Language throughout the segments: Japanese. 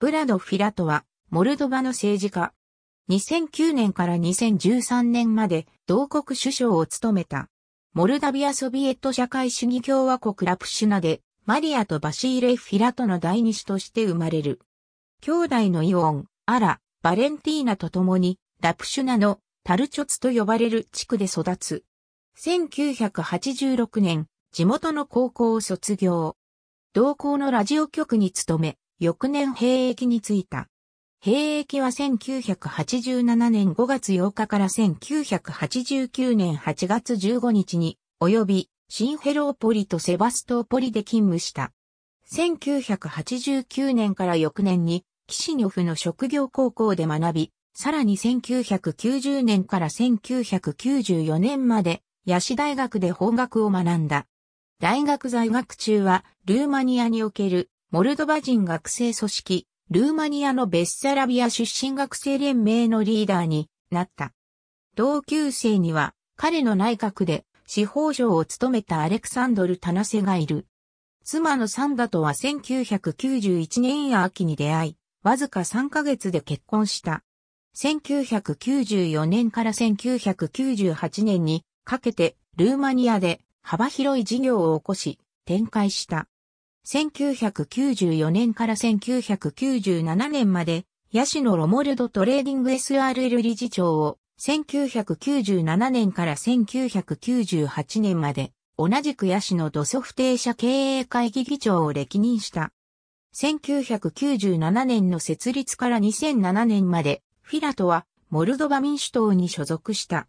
ブラド・フィラトは、モルドバの政治家。2009年から2013年まで、同国首相を務めた。モルダビアソビエット社会主義共和国ラプシュナで、マリアとバシーレ・フィラトの第二子として生まれる。兄弟のイオン、アラ、バレンティーナと共に、ラプシュナのタルチョツと呼ばれる地区で育つ。1986年、地元の高校を卒業。同校のラジオ局に勤め、翌年兵役に就いた。兵役は1987年5月8日から1989年8月15日に、及び、シンヘローポリとセバストーポリで勤務した。1989年から翌年に、キシニョフの職業高校で学び、さらに1990年から1994年まで、ヤシ大学で法学を学んだ。大学在学中は、ルーマニアにおけるモルドバ人学生組織、ルーマニアのベッサラビア出身学生連盟のリーダーになった。同級生には、彼の内閣で司法省を務めたアレクサンドル・タナセがいる。妻のサンダとは1991年秋に出会い、わずか3ヶ月で結婚した。1994年から1998年にかけてルーマニアで幅広い事業を起こし展開した。1994年から1997年まで、ヤシノ・ロモルド・トレーディング SRL 理事長を、1997年から1998年まで、同じくヤシノ・ドソフ定社経営会議議長を歴任した。1997年の設立から2007年まで、フィラトは、モルドバ民主党に所属した。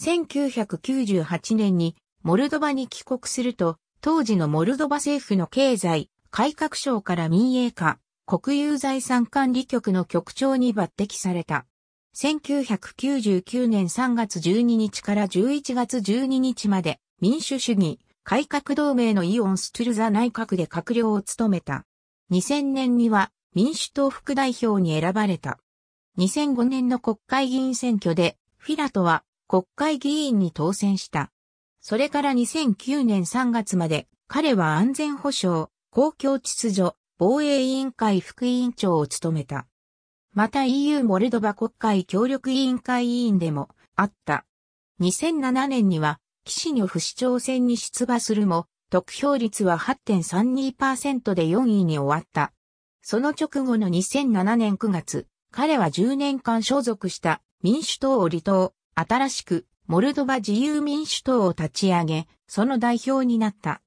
1998年に、モルドバに帰国すると、当時のモルドバ政府の経済、改革省から民営化、国有財産管理局の局長に抜擢された。1999年3月12日から11月12日まで民主主義改革同盟のイオン・ストゥルザ内閣で閣僚を務めた。2000年には民主党副代表に選ばれた。2005年の国会議員選挙でフィラトは国会議員に当選した。それから2009年3月まで、彼は安全保障、公共秩序、防衛委員会副委員長を務めた。また EU モルドバ国会協力委員会委員でもあった。2007年には、キシニョフ市長選に出馬するも、得票率は8.32%で4位に終わった。その直後の2007年9月、彼は10年間所属した民主党を離党、新しくモルドバ自由民主党を立ち上げ、その代表になった。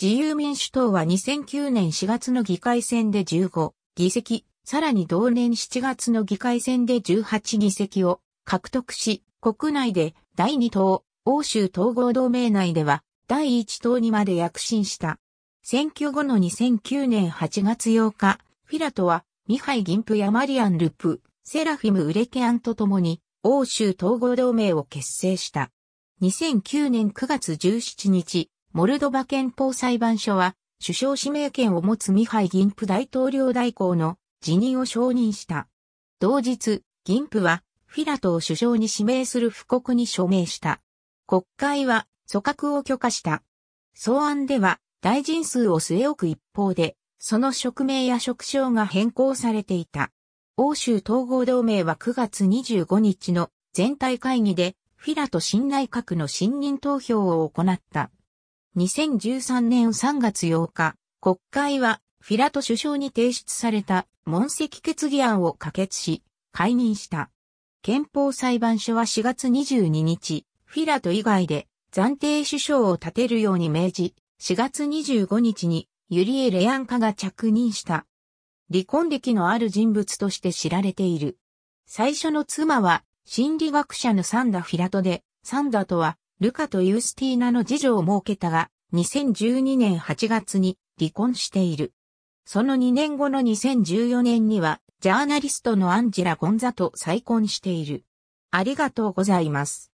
自由民主党は2009年4月の議会選で15議席、さらに同年7月の議会選で18議席を獲得し、国内で第2党、欧州統合同盟内では第1党にまで躍進した。選挙後の2009年8月8日、フィラトはミハイ・ギンプやマリアン・ルプ、セラフィム・ウレケアンと共に欧州統合同盟を結成した。2009年9月17日、モルドバ憲法裁判所は、首相指名権を持つミハイ・ギンプ大統領代行の辞任を承認した。同日、ギンプは、フィラトを首相に指名する布告に署名した。国会は、組閣を許可した。草案では、大臣数を据え置く一方で、その職名や職称が変更されていた。欧州統合同盟は9月25日の全体会議でフィラと新内閣の信任投票を行った。2013年3月8日、国会はフィラと首相に提出された問責決議案を可決し、解任した。憲法裁判所は4月22日、フィラと以外で暫定首相を立てるように命じ、4月25日にユリエ・レアンカが着任した。離婚歴のある人物として知られている。最初の妻は、心理学者のサンダ・フィラトで、サンダとは、ルカとユースティーナの次女を設けたが、2012年8月に離婚している。その2年後の2014年には、ジャーナリストのアンジェラ・ゴンザと再婚している。ありがとうございます。